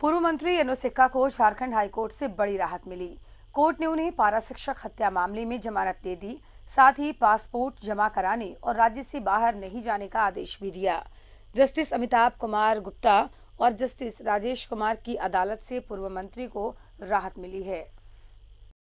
पूर्व मंत्री एनो सिक्का को झारखंड हाईकोर्ट से बड़ी राहत मिली कोर्ट ने उन्हें पारा शिक्षक हत्या मामले में जमानत दे दी साथ ही पासपोर्ट जमा कराने और राज्य से बाहर नहीं जाने का आदेश भी दिया जस्टिस अमिताभ कुमार गुप्ता और जस्टिस राजेश कुमार की अदालत से पूर्व मंत्री को राहत मिली है